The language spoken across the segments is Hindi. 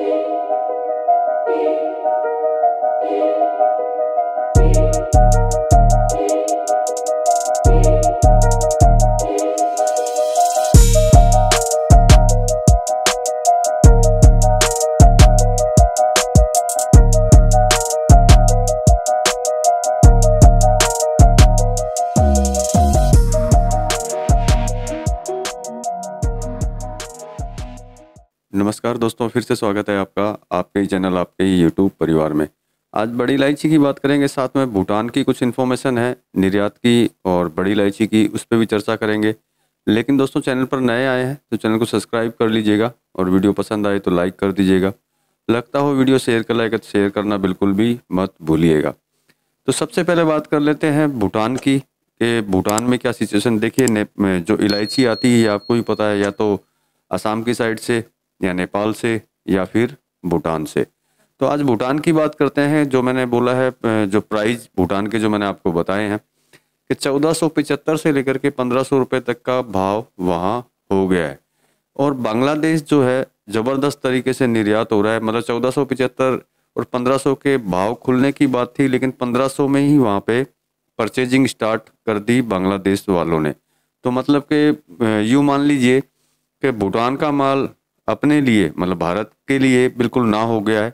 E, e, e, e. नमस्कार दोस्तों फिर से स्वागत है आपका आपके ही चैनल आपके ही यूट्यूब परिवार में आज बड़ी इलायची की बात करेंगे साथ में भूटान की कुछ इन्फॉर्मेशन है निर्यात की और बड़ी इलायची की उस पर भी चर्चा करेंगे लेकिन दोस्तों चैनल पर नए आए हैं तो चैनल को सब्सक्राइब कर लीजिएगा और वीडियो पसंद आए तो लाइक कर दीजिएगा लगता हो वीडियो शेयर कर लाएगा तो शेयर करना बिल्कुल भी मत भूलिएगा तो सबसे पहले बात कर लेते हैं भूटान की कि भूटान में क्या सिचुएशन देखिए जो इलायची आती है आपको भी पता है या तो आसाम की साइड से या नेपाल से या फिर भूटान से तो आज भूटान की बात करते हैं जो मैंने बोला है जो प्राइस भूटान के जो मैंने आपको बताए हैं कि चौदह से लेकर के पंद्रह सौ रुपये तक का भाव वहाँ हो गया है और बांग्लादेश जो है ज़बरदस्त तरीके से निर्यात हो रहा है मतलब चौदह और 1500 के भाव खुलने की बात थी लेकिन 1500 में ही वहाँ पे परचेजिंग स्टार्ट कर दी बांग्लादेश वालों ने तो मतलब कि यूँ मान लीजिए कि भूटान का माल अपने लिए मतलब भारत के लिए बिल्कुल ना हो गया है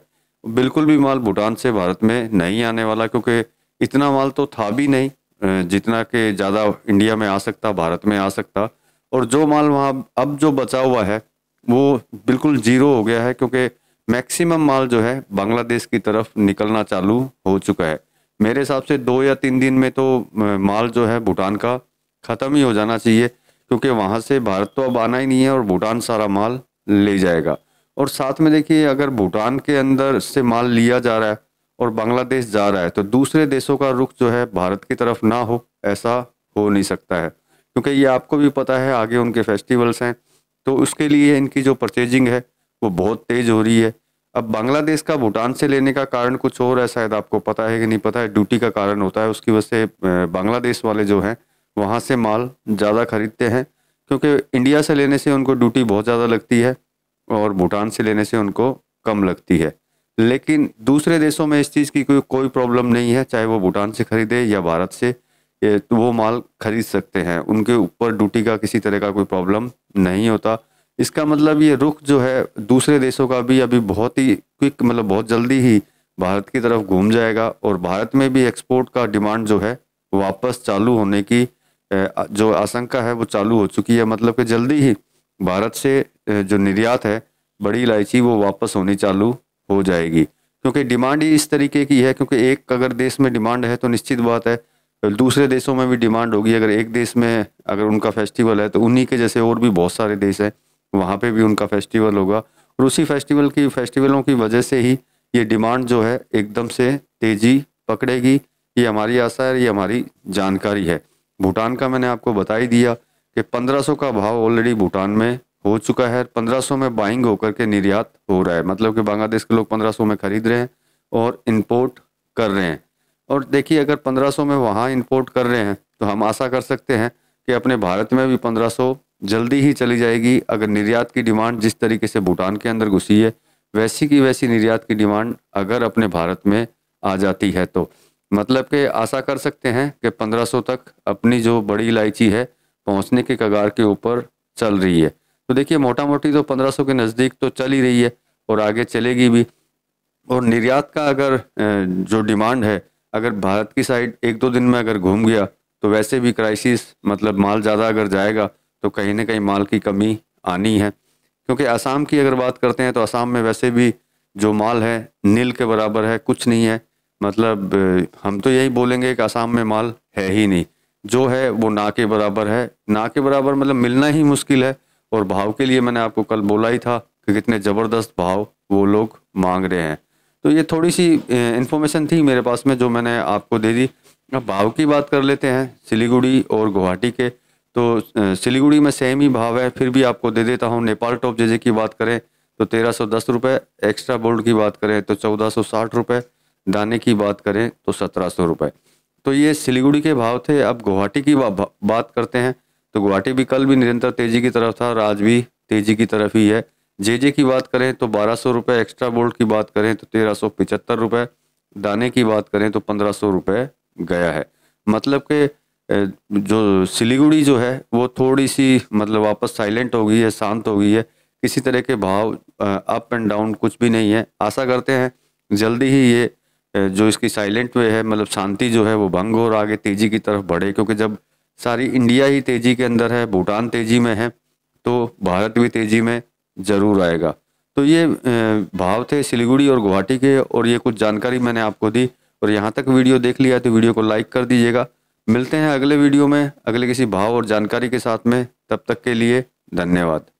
बिल्कुल भी माल भूटान से भारत में नहीं आने वाला क्योंकि इतना माल तो था भी नहीं जितना के ज़्यादा इंडिया में आ सकता भारत में आ सकता और जो माल वहाँ अब जो बचा हुआ है वो बिल्कुल ज़ीरो हो गया है क्योंकि मैक्सिमम माल जो है बांग्लादेश की तरफ निकलना चालू हो चुका है मेरे हिसाब से दो या तीन दिन में तो माल जो है भूटान का ख़त्म ही हो जाना चाहिए क्योंकि वहाँ से भारत तो अब आना ही नहीं है और भूटान सारा माल ले जाएगा और साथ में देखिए अगर भूटान के अंदर से माल लिया जा रहा है और बांग्लादेश जा रहा है तो दूसरे देशों का रुख जो है भारत की तरफ ना हो ऐसा हो नहीं सकता है क्योंकि ये आपको भी पता है आगे उनके फेस्टिवल्स हैं तो उसके लिए इनकी जो परचेजिंग है वो बहुत तेज़ हो रही है अब बांग्लादेश का भूटान से लेने का कारण कुछ और है शायद आपको पता है कि नहीं पता है ड्यूटी का कारण होता है उसकी वजह से बांग्लादेश वाले जो हैं वहाँ से माल ज़्यादा खरीदते हैं क्योंकि इंडिया से लेने से उनको ड्यूटी बहुत ज़्यादा लगती है और भूटान से लेने से उनको कम लगती है लेकिन दूसरे देशों में इस चीज़ की कोई कोई प्रॉब्लम नहीं है चाहे वो भूटान से खरीदे या भारत से तो वो माल खरीद सकते हैं उनके ऊपर ड्यूटी का किसी तरह का कोई प्रॉब्लम नहीं होता इसका मतलब ये रुख जो है दूसरे देशों का भी अभी बहुत ही क्विक मतलब बहुत जल्दी ही भारत की तरफ घूम जाएगा और भारत में भी एक्सपोर्ट का डिमांड जो है वापस चालू होने की जो आशंका है वो चालू हो चुकी है मतलब कि जल्दी ही भारत से जो निर्यात है बड़ी इलायची वो वापस होनी चालू हो जाएगी क्योंकि डिमांड ही इस तरीके की है क्योंकि एक अगर देश में डिमांड है तो निश्चित बात है तो दूसरे देशों में भी डिमांड होगी अगर एक देश में अगर उनका फेस्टिवल है तो उन्हीं के जैसे और भी बहुत सारे देश हैं वहाँ पर भी उनका फेस्टिवल होगा और उसी फेस्टिवल की फेस्टिवलों की वजह से ही ये डिमांड जो है एकदम से तेज़ी पकड़ेगी ये हमारी आशा है ये हमारी जानकारी है भूटान का मैंने आपको बता ही दिया कि 1500 का भाव ऑलरेडी भूटान में हो चुका है 1500 में बाइंग होकर के निर्यात हो रहा है मतलब कि बांग्लादेश के लोग 1500 में ख़रीद रहे हैं और इंपोर्ट कर रहे हैं और देखिए अगर 1500 में वहाँ इंपोर्ट कर रहे हैं तो हम आशा कर सकते हैं कि अपने भारत में भी 1500 जल्दी ही चली जाएगी अगर निर्यात की डिमांड जिस तरीके से भूटान के अंदर घुसी है वैसी की वैसी निर्यात की डिमांड अगर अपने भारत में आ जाती है तो मतलब कि आशा कर सकते हैं कि 1500 तक अपनी जो बड़ी इलायची है पहुंचने के कगार के ऊपर चल रही है तो देखिए मोटा मोटी तो 1500 के नज़दीक तो चल ही रही है और आगे चलेगी भी और निर्यात का अगर जो डिमांड है अगर भारत की साइड एक दो दिन में अगर घूम गया तो वैसे भी क्राइसिस मतलब माल ज़्यादा अगर जाएगा तो कहीं ना कहीं माल की कमी आनी है क्योंकि आसाम की अगर बात करते हैं तो आसाम में वैसे भी जो माल है नील के बराबर है कुछ नहीं है मतलब हम तो यही बोलेंगे कि आसाम में माल है ही नहीं जो है वो ना के बराबर है ना के बराबर मतलब मिलना ही मुश्किल है और भाव के लिए मैंने आपको कल बोला ही था कि कितने ज़बरदस्त भाव वो लोग मांग रहे हैं तो ये थोड़ी सी इन्फॉर्मेशन थी मेरे पास में जो मैंने आपको दे दी अब भाव की बात कर लेते हैं सिलीगुड़ी और गुवाहाटी के तो सिलीगुड़ी में सेम ही भाव है फिर भी आपको दे देता हूँ नेपाल टॉप जेजे की बात करें तो तेरह सौ दस रुपये एक्स्ट्रा बोल्ड की बात करें तो चौदह सौ साठ रुपये दाने की बात करें तो सत्रह सौ रुपये तो ये सिलीगुड़ी के भाव थे अब गुवाहाटी की बात करते हैं तो गुवाहाटी भी कल भी निरंतर तेजी की तरफ था और आज भी तेजी की तरफ ही है जे जे की बात करें तो बारह सौ रुपये एक्स्ट्रा बोल्ट की बात करें तो तेरह सौ पिचहत्तर रुपये दाने की बात करें तो पंद्रह सौ रुपये गया है मतलब कि जो सिलीगुड़ी जो है वो थोड़ी सी मतलब वापस साइलेंट हो गई है शांत हो गई है किसी तरह के भाव अप एंड डाउन कुछ भी नहीं है आशा करते हैं जल्दी ही ये जो इसकी साइलेंट वे है मतलब शांति जो है वो भंग हो और आगे तेज़ी की तरफ बढ़े क्योंकि जब सारी इंडिया ही तेज़ी के अंदर है भूटान तेज़ी में है तो भारत भी तेज़ी में ज़रूर आएगा तो ये भाव थे सिलीगुड़ी और गुवाहाटी के और ये कुछ जानकारी मैंने आपको दी और यहाँ तक वीडियो देख लिया तो वीडियो को लाइक कर दीजिएगा मिलते हैं अगले वीडियो में अगले किसी भाव और जानकारी के साथ में तब तक के लिए धन्यवाद